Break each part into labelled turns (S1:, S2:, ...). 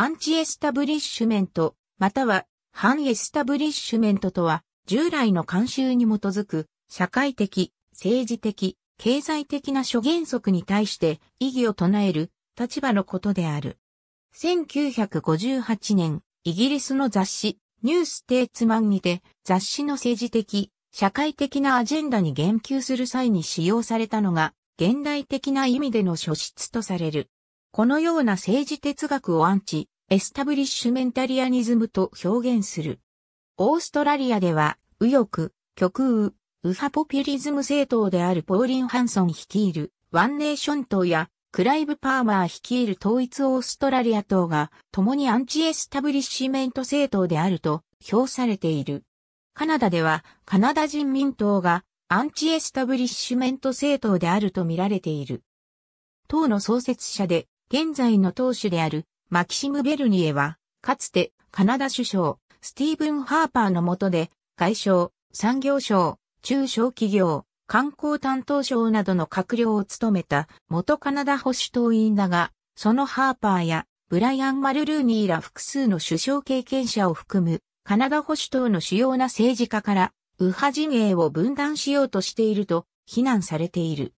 S1: アンチエスタブリッシュメント、または反エスタブリッシュメントとは、従来の慣習に基づく、社会的、政治的、経済的な諸原則に対して異議を唱える立場のことである。1958年、イギリスの雑誌、ニューステーツマンにて、雑誌の政治的、社会的なアジェンダに言及する際に使用されたのが、現代的な意味での諸質とされる。このような政治哲学をアンチ、エスタブリッシュメンタリアニズムと表現する。オーストラリアでは、右翼、極右、右派ポピュリズム政党であるポーリン・ハンソン率いるワンネーション党やクライブ・パーマー率いる統一オーストラリア党が共にアンチエスタブリッシュメント政党であると評されている。カナダではカナダ人民党がアンチエスタブリッシュメント政党であると見られている。党の創設者で現在の党首であるマキシム・ベルニエは、かつてカナダ首相、スティーブン・ハーパーの下で、外相、産業省、中小企業、観光担当省などの閣僚を務めた元カナダ保守党員だが、そのハーパーやブライアン・マルルーニーら複数の首相経験者を含むカナダ保守党の主要な政治家から右派陣営を分断しようとしていると非難されている。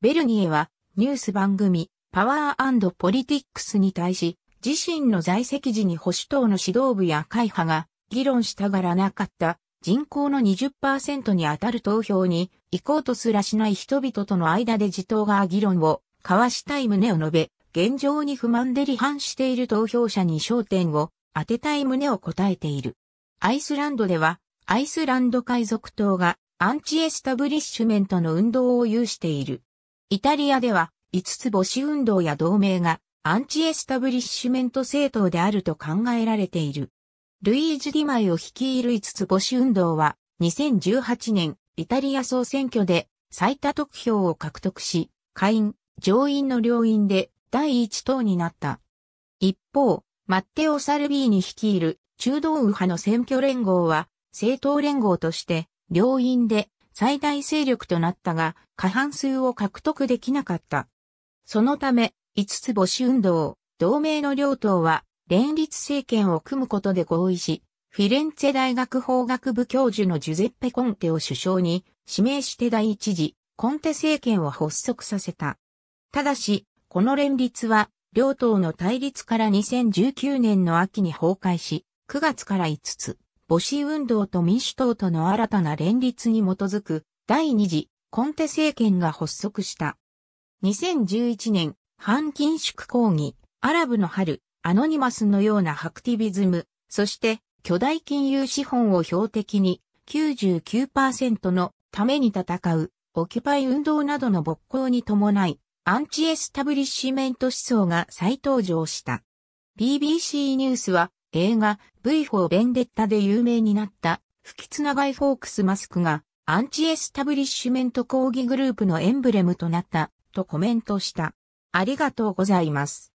S1: ベルニエはニュース番組パワーポリティックスに対し、自身の在籍時に保守党の指導部や会派が議論したがらなかった人口の20%に当たる投票に行こうとすらしない人々との間で自党が議論を交わしたい旨を述べ、現状に不満で離反している投票者に焦点を当てたい旨を答えている。アイスランドでは、アイスランド海賊党がアンチエスタブリッシュメントの運動を有している。イタリアでは、五つ星運動や同盟がアンチエスタブリッシュメント政党であると考えられている。ルイージ・ディマイを率いる五つ星運動は2018年イタリア総選挙で最多得票を獲得し、下院、上院の両院で第一党になった。一方、マッテオ・サルビーに率いる中道右派の選挙連合は政党連合として両院で最大勢力となったが過半数を獲得できなかった。そのため、五つ星運動、同盟の両党は、連立政権を組むことで合意し、フィレンツェ大学法学部教授のジュゼッペ・コンテを首相に指名して第一次コンテ政権を発足させた。ただし、この連立は両党の対立から2019年の秋に崩壊し、9月から5つ、母子運動と民主党との新たな連立に基づく第二次コンテ政権が発足した。2011年、反緊縮抗議、アラブの春、アノニマスのようなハクティビズム、そして巨大金融資本を標的に99%のために戦う、オキュパイ運動などの勃興に伴い、アンチエスタブリッシメント思想が再登場した。BBC ニュースは映画 V4 ベンデッタで有名になった不吉なガイ・フォークス・マスクがアンチエスタブリッシュメント抗議グループのエンブレムとなったとコメントした。ありがとうございます。